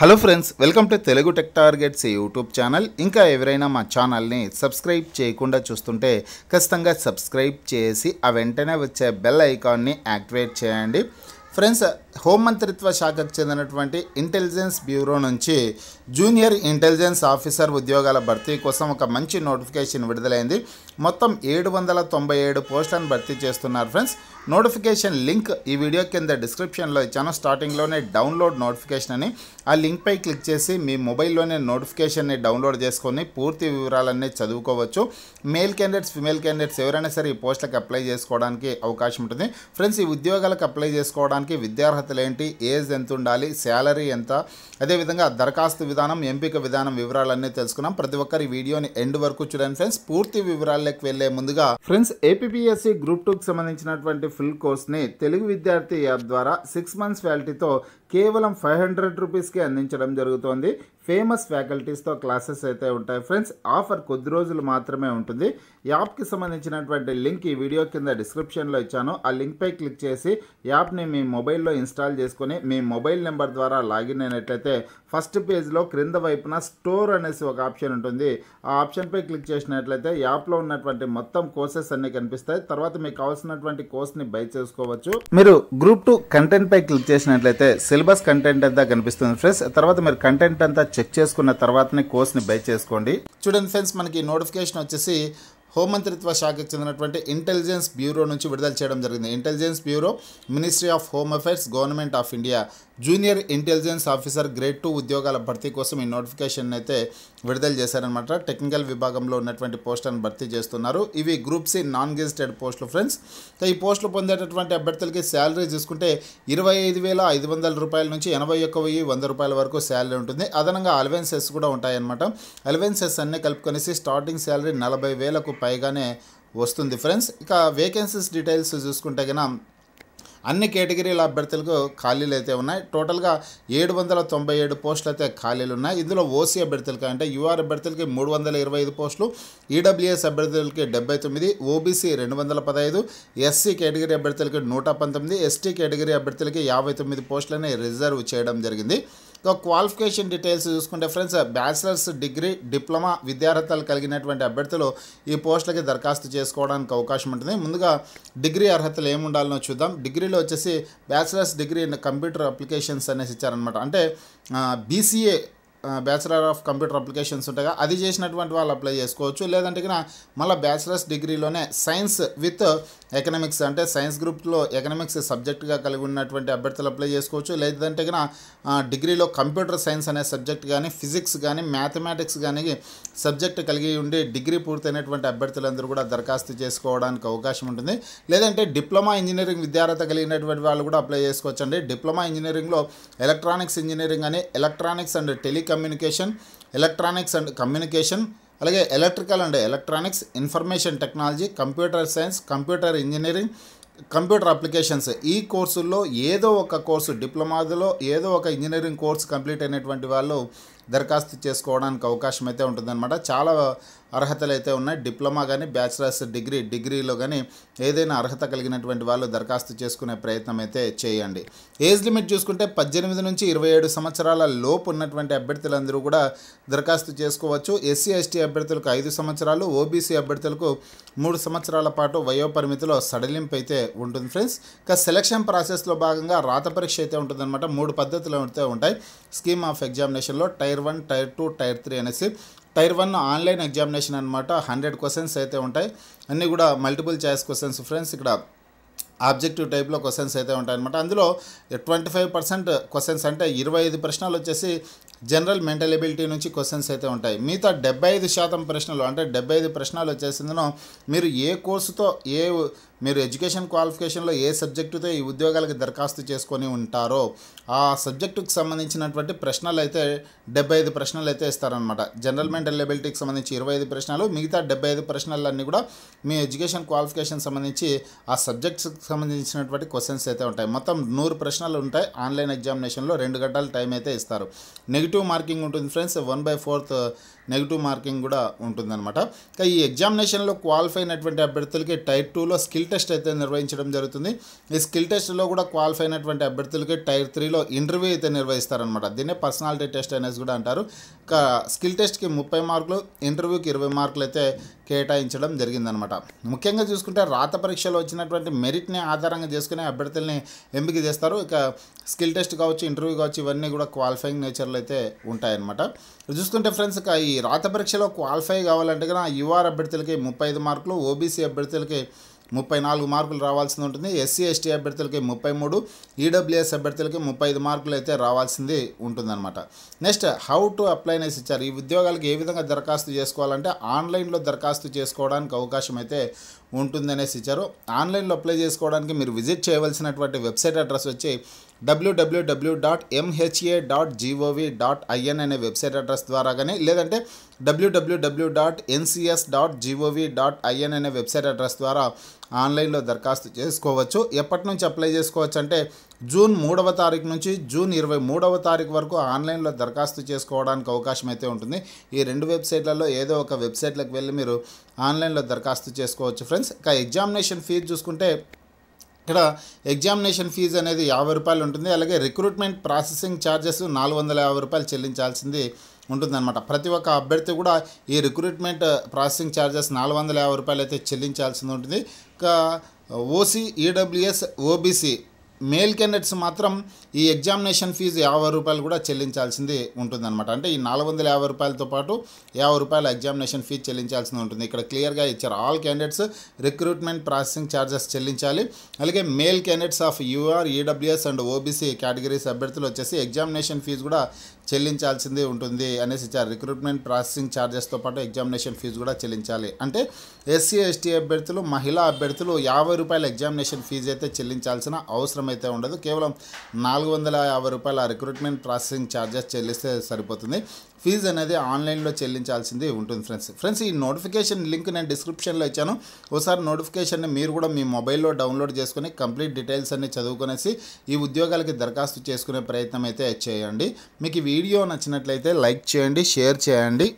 hello friends welcome to Telugu Tech Targets YouTube channel ఇంకా ఎవరైనా మా ఛానల్ని సబ్స్క్రైబ్ చేయకుండా చూస్తుంటే ఖచ్చితంగా సబ్స్క్రైబ్ చేసి ఆ వెంటనే వచ్చే బెల్ ఐకాన్ని యాక్టివేట్ చేయండి ఫ్రెండ్స్ హోంమంత్రిత్వ శాఖకు చెందినటువంటి ఇంటెలిజెన్స్ బ్యూరో నుంచి జూనియర్ ఇంటెలిజెన్స్ ఆఫీసర్ ఉద్యోగాల భర్తీ కోసం ఒక మంచి నోటిఫికేషన్ విడుదలైంది మొత్తం ఏడు వందల తొంభై ఏడు పోస్టులను భర్తీ చేస్తున్నారు ఫ్రెండ్స్ నోటిఫికేషన్ లింక్ ఈ వీడియో కింద డిస్క్రిప్షన్లో ఇచ్చాను స్టార్టింగ్లోనే డౌన్లోడ్ నోటిఫికేషన్ అని ఆ లింక్పై క్లిక్ చేసి మీ మొబైల్లోనే నోటిఫికేషన్ని డౌన్లోడ్ చేసుకొని పూర్తి వివరాలన్నీ చదువుకోవచ్చు మేల్ క్యాండిడేట్స్ ఫిమేల్ క్యాండిడేట్స్ ఎవరైనా సరే ఈ పోస్టులకు అప్లై చేసుకోవడానికి అవకాశం ఉంటుంది ఫ్రెండ్స్ ఈ ఉద్యోగాలకు అప్లై చేసుకోవడానికి విద్యార్హత అర్హతలు ఏంటి ఏజ్ ఎంత ఉండాలి శాలరీ ఎంత అదేవిధంగా దరఖాస్తు విధానం ఎంపిక విధానం వివరాలన్నీ తెలుసుకున్నాం ప్రతి ఒక్కరి వీడియోని ఎండ్ వరకు చూడండి ఫ్రెండ్స్ పూర్తి వివరాల్లోకి వెళ్లే ముందుగా ఫ్రెండ్స్ ఏపీఎస్సి గ్రూప్ టూకి సంబంధించినటువంటి ఫుల్ కోర్స్ని తెలుగు విద్యార్థి యాప్ ద్వారా సిక్స్ మంత్స్ వ్యాలిటీతో కేవలం ఫైవ్ హండ్రెడ్ రూపీస్కి అందించడం జరుగుతోంది ఫేమస్ ఫ్యాకల్టీస్తో క్లాసెస్ అయితే ఉంటాయి ఫ్రెండ్స్ ఆఫర్ కొద్ది రోజులు మాత్రమే ఉంటుంది యాప్కి సంబంధించినటువంటి లింక్ ఈ వీడియో కింద డిస్క్రిప్షన్లో ఇచ్చాను ఆ లింక్పై క్లిక్ చేసి యాప్ని మీ మొబైల్లో ఇన్స్టాల్ చేసుకొని మీ మొబైల్ నెంబర్ ద్వారా లాగిన్ అయినట్లయితే ఫస్ట్ పేజ్లో క్రింద వైపున స్టోర్ అనేసి ఒక ఆప్షన్ ఉంటుంది ఆ ఆప్షన్పై క్లిక్ చేసినట్లయితే యాప్లో ఉన్నటువంటి మొత్తం కోర్సెస్ అన్ని కనిపిస్తాయి తర్వాత మీకు కావాల్సినటువంటి కోర్స్ని బై చేసుకోవచ్చు మీరు గ్రూప్ టూ కంటెంట్పై క్లిక్ చేసినట్లయితే సిలబస్ కంటెంట్ అంతా కనిపిస్తుంది ఫ్రెండ్స్ తర్వాత మీరు కంటెంట్ అంతా చెక్ చేసుకున్న తర్వాతనే కోర్స్ని బై చేసుకోండి చూడండి ఫ్రెండ్స్ మనకి నోటిఫికేషన్ వచ్చేసి హోంమంత్రిత్వ శాఖకు చెందినటువంటి ఇంటెలిజెన్స్ బ్యూరో నుంచి విడుదల చేయడం జరిగింది Intelligence Bureau Ministry of Home Affairs Government of India junior intelligence officer grade two ఉద్యోగాల భర్తీ కోసం ఈ నోటిఫికేషన్ అయితే విడుదల చేశారనమాట టెక్నికల్ విభాగంలో ఉన్నటువంటి పోస్టులను భర్తీ చేస్తున్నారు ఇవి గ్రూప్ సి నాన్ గెజిటెడ్ పోస్టులు ఫ్రెండ్స్ సో ఈ పోస్టులు పొందేటటువంటి అభ్యర్థులకి శాలరీ చూసుకుంటే ఇరవై ఐదు వేల ఐదు వందల రూపాయల నుంచి ఎనభై ఒక్క వెయ్యి వంద రూపాయల వరకు శాలరీ ఉంటుంది అదనంగా అలవెన్సెస్ కూడా ఉంటాయన్నమాట అలవెన్సెస్ అన్నీ కలుపుకొనేసి స్టార్టింగ్ శాలరీ నలభై వేలకు పైగానే వస్తుంది ఫ్రెండ్స్ ఇక వేకెన్సీస్ డీటెయిల్స్ చూసుకుంటే కనుక అన్ని కేటగిరీల అభ్యర్థులకు ఖాళీలు అయితే ఉన్నాయి టోటల్గా ఏడు వందల తొంభై ఏడు పోస్టులు అయితే ఖాళీలు ఉన్నాయి ఇందులో ఓసీ అభ్యర్థులకి అంటే యూఆర్ అభ్యర్థులకి మూడు వందల ఇరవై ఐదు పోస్టులు ఈడబ్ల్యూఎస్ అభ్యర్థులకి డెబ్బై తొమ్మిది ఓబీసీ రెండు వందల పదహైదు ఎస్సీ కేటగిరీ అభ్యర్థులకి నూట పంతొమ్మిది ఎస్టీ కేటగిరీ అభ్యర్థులకి యాభై తొమ్మిది పోస్టులని రిజర్వ్ చేయడం జరిగింది క్వాలిఫికేషన్ డీటెయిల్స్ చూసుకుంటే ఫ్రెండ్స్ బ్యాచిలర్స్ డిగ్రీ డిప్లొమా విద్యార్హతలు కలిగినటువంటి అభ్యర్థులు ఈ పోస్టులకి దరఖాస్తు చేసుకోవడానికి అవకాశం ఉంటుంది ముందుగా డిగ్రీ అర్హతలు ఏముండాలనో చూద్దాం డిగ్రీలో వచ్చేసి bachelor's degree in computer applications అనేసి ఇచ్చారనమాట అంటే BCA bachelor of computer applications ఉంటాయి అది చేసినటువంటి వాళ్ళు అప్లై చేసుకోవచ్చు లేదంటే కన్నా మళ్ళీ బ్యాచిలర్స్ డిగ్రీలోనే సైన్స్ విత్ ఎకనామిక్స్ అంటే సైన్స్ గ్రూప్లో ఎకనామిక్స్ సబ్జెక్టుగా కలిగి ఉన్నటువంటి అభ్యర్థులు అప్లై చేసుకోవచ్చు లేదంటే కనుక డిగ్రీలో కంప్యూటర్ సైన్స్ అనే సబ్జెక్ట్ కానీ ఫిజిక్స్ కానీ మ్యాథమెటిక్స్ కానీ సబ్జెక్ట్ కలిగి ఉండి డిగ్రీ పూర్తయినటువంటి అభ్యర్థులందరూ కూడా దరఖాస్తు చేసుకోవడానికి అవకాశం ఉంటుంది లేదంటే డిప్లొమా ఇంజనీరింగ్ విద్యార్హత కలిగినటువంటి వాళ్ళు కూడా అప్లై చేసుకోవచ్చండి డిప్లొమా ఇంజనీరింగ్లో ఎలక్ట్రానిక్స్ ఇంజనీరింగ్ అని electronics and telecommunication electronics and communication అలాగే electrical and electronics information technology computer science computer engineering computer applications ఈ కోర్సుల్లో ఏదో ఒక కోర్సు డిప్లొమాలో ఏదో ఒక ఇంజనీరింగ్ కోర్సు కంప్లీట్ అయినటువంటి వాళ్ళు దరఖాస్తు చేసుకోవడానికి అవకాశం అయితే ఉంటుందన్నమాట చాలా అర్హతలు అయితే ఉన్నాయి డిప్లొమా కానీ బ్యాచిలర్స్ డిగ్రీ డిగ్రీలో కానీ ఏదైనా అర్హత కలిగినటువంటి వాళ్ళు దరఖాస్తు చేసుకునే ప్రయత్నం అయితే చేయండి ఏజ్ లిమిట్ చూసుకుంటే పద్దెనిమిది నుంచి ఇరవై ఏడు సంవత్సరాల లోపు ఉన్నటువంటి అభ్యర్థులందరూ కూడా దరఖాస్తు చేసుకోవచ్చు ఎస్సీ ఎస్టీ అభ్యర్థులకు ఐదు సంవత్సరాలు ఓబీసీ అభ్యర్థులకు మూడు సంవత్సరాల పాటు వయోపరిమితిలో సడలింపు అయితే ఉంటుంది ఫ్రెండ్స్ ఇంకా సెలక్షన్ ప్రాసెస్లో భాగంగా రాత పరీక్ష అయితే ఉంటుందన్నమాట మూడు పద్ధతులు అయితే ఉంటాయి స్కీమ్ ఆఫ్ ఎగ్జామినేషన్లో tier tier one tier two tier three అనేసి టైర్ వన్ ఆన్లైన్ ఎగ్జామినేషన్ అనమాట హండ్రెడ్ క్వశ్చన్స్ అయితే ఉంటాయి అన్నీ కూడా మల్టిపుల్ ఛాయిస్ క్వశ్చన్స్ ఫ్రెండ్స్ ఇక్కడ ఆబ్జెక్టివ్ టైప్లో క్వశ్చన్స్ అయితే ఉంటాయన్నమాట అందులో ట్వంటీ ఫైవ్ పర్సెంట్ క్వశ్చన్స్ అంటే ఇరవై ఐదు ప్రశ్నలు వచ్చేసి జనరల్ మెంటల్ ఎబిలిటీ నుంచి క్వశ్చన్స్ అయితే ఉంటాయి మిగతా డెబ్బై ఐదు శాతం ప్రశ్నలు అంటే డెబ్బై ఐదు ప్రశ్నలు వచ్చేసిందనో మీరు ఏ కోర్సుతో ఏ మీరు ఎడ్యుకేషన్ క్వాలిఫికేషన్లో ఏ సబ్జెక్టుతో ఈ ఉద్యోగాలకు దరఖాస్తు చేసుకొని ఉంటారో ఆ సబ్జెక్టుకు సంబంధించినటువంటి ప్రశ్నలు అయితే డెబ్బై ఐదు ప్రశ్నలు అయితే ఇస్తారనమాట జనరల్ మెంటల్ ఎబిలిటీకి సంబంధించి ఇరవై ఐదు ప్రశ్నలు మిగతా డెబ్బై ఐదు ప్రశ్నలన్నీ కూడా మీ ఎడ్యుకేషన్ క్వాలిఫికేషన్ సంబంధించి ఆ సబ్జెక్ట్స్ సంబంధించినటువంటి క్వశ్చన్స్ అయితే ఉంటాయి మొత్తం నూరు ప్రశ్నలు ఉంటాయి ఆన్లైన్ ఎగ్జామినేషన్లో రెండు గంటల టైం అయితే ఇస్తారు నెగిటివ్ మార్కింగ్ ఉంటుంది friends one by fourth negative marking కూడా ఉంటుందన్నమాట ఇక ఈ ఎగ్జామినేషన్లో క్వాలిఫై అయినటువంటి అభ్యర్థులకి టైర్ టూలో స్కిల్ టెస్ట్ అయితే నిర్వహించడం జరుగుతుంది ఈ స్కిల్ టెస్ట్లో కూడా క్వాలిఫై అయినటువంటి అభ్యర్థులకి టైర్ త్రీలో ఇంటర్వ్యూ అయితే నిర్వహిస్తారనమాట దీన్నే పర్సనాలిటీ టెస్ట్ అనేసి కూడా అంటారు ఇక స్కిల్ టెస్ట్కి ముప్పై మార్కులు ఇంటర్వ్యూకి ఇరవై మార్కులు అయితే కేటాయించడం జరిగిందనమాట ముఖ్యంగా చూసుకుంటే రాత పరీక్షలో వచ్చినటువంటి మెరిట్ని ఆధారంగా చేసుకునే అభ్యర్థుల్ని ఎంపిక చేస్తారు ఇక స్కిల్ టెస్ట్ కావచ్చు ఇంటర్వ్యూ కావచ్చు ఇవన్నీ కూడా క్వాలిఫైయింగ్ నేచర్లో అయితే ఉంటాయన్నమాట చూసుకుంటే ఫ్రెండ్స్ ఇక ఈ రాత పరీక్షలో క్వాలిఫై కావాలంటే కనుక యువర్ అభ్యర్థులకి ముప్పై ఐదు మార్కులు ఓబీసీ అభ్యర్థులకి ముప్పై నాలుగు మార్కులు రావాల్సింది ఉంటుంది ఎస్సీ ఎస్టీ అభ్యర్థులకి ముప్పై మూడు ఈడబ్ల్యూఎస్ అభ్యర్థులకి ముప్పై ఐదు మార్కులు అయితే రావాల్సింది ఉంటుందన్నమాట నెక్స్ట్ హౌ టు అనేసి ఇచ్చారు ఈ ఉద్యోగాలకు ఏ విధంగా దరఖాస్తు చేసుకోవాలంటే ఆన్లైన్లో దరఖాస్తు చేసుకోవడానికి అవకాశం అయితే ఉంటుందనేసి ఇచ్చారు ఆన్లైన్లో అప్లై చేసుకోవడానికి మీరు విజిట్ చేయవలసినటువంటి వెబ్సైట్ అడ్రస్ వచ్చి WWW dot MHA dot GOV dot IN అనే వెబ్సైట్ అడ్రస్ ద్వారా కానీ లేదంటే WWW dot NCS dot GOV dot IN అనే వెబ్సైట్ అడ్రస్ ద్వారా ఆన్లైన్లో దరఖాస్తు చేసుకోవచ్చు ఎప్పటి నుంచి అప్లై చేసుకోవచ్చు అంటే జూన్ మూడవ తారీఖు నుంచి జూన్ ఇరవై మూడవ తారీఖు వరకు ఆన్లైన్లో దరఖాస్తు చేసుకోవడానికి అవకాశం అయితే ఉంటుంది ఈ రెండు వెబ్సైట్లలో ఏదో ఒక వెబ్సైట్లకు వెళ్ళి మీరు ఆన్లైన్లో దరఖాస్తు చేసుకోవచ్చు ఫ్రెండ్స్ ఇక ఎగ్జామినేషన్ ఫీజు చూసుకుంటే ఇక్కడ ఎగ్జామినేషన్ ఫీజు అనేది యాభై రూపాయలు ఉంటుంది అలాగే రిక్రూట్మెంట్ ప్రాసెసింగ్ ఛార్జెస్ నాలుగు వందల యాభై రూపాయలు చెల్లించాల్సింది ఉంటుందన్నమాట ప్రతి ఒక్క అభ్యర్థి కూడా ఈ రిక్రూట్మెంట్ ప్రాసెసింగ్ ఛార్జెస్ నాలుగు వందల యాభై రూపాయలు అయితే చెల్లించాల్సింది ఉంటుంది ఇంకా OC EWS OBC male candidates మాత్రం ఈ ఎగ్జామినేషన్ ఫీజు యాభై రూపాయలు కూడా చెల్లించాల్సింది ఉంటుంది అనమాట అంటే ఈ నాలుగు వందల యాభై రూపాయలతో పాటు యాభై రూపాయల ఎగ్జామినేషన్ ఫీజు చెల్లించాల్సింది ఉంటుంది ఇక్కడ క్లియర్గా ఇచ్చారు all candidates recruitment processing charges చెల్లించాలి అలాగే male candidates of UR EWS and OBC categories అభ్యర్థులు వచ్చేసి ఎగ్జామినేషన్ ఫీజు కూడా చెల్లించాల్సింది ఉంటుంది అనేసి ఇచ్చారు రిక్రూట్మెంట్ ప్రాసెసింగ్ ఛార్జెస్తో పాటు ఎగ్జామినేషన్ ఫీజు కూడా చెల్లించాలి అంటే ఎస్సీ ఎస్టీ అభ్యర్థులు మహిళా అభ్యర్థులు యాభై రూపాయల ఎగ్జామినేషన్ ఫీజు అయితే చెల్లించాల్సిన అవసరం అయితే ఉండదు కేవలం నాలుగు వందల యాభై రూపాయల రిక్రూట్మెంట్ ప్రాసెసింగ్ ఛార్జెస్ చెల్లిస్తే సరిపోతుంది ఫీజు అనేది ఆన్లైన్లో చెల్లించాల్సింది ఉంటుంది ఫ్రెండ్స్ ఫ్రెండ్స్ ఈ నోటిఫికేషన్ లింక్ నేను డిస్క్రిప్షన్లో ఇచ్చాను ఒకసారి నోటిఫికేషన్ని మీరు కూడా మీ మొబైల్లో డౌన్లోడ్ చేసుకుని కంప్లీట్ డీటెయిల్స్ అన్ని చదువుకునేసి ఈ ఉద్యోగాలకి దరఖాస్తు చేసుకునే ప్రయత్నం అయితే చేయండి మీకు ఈ వీడియో నచ్చినట్లయితే లైక్ చేయండి షేర్ చేయండి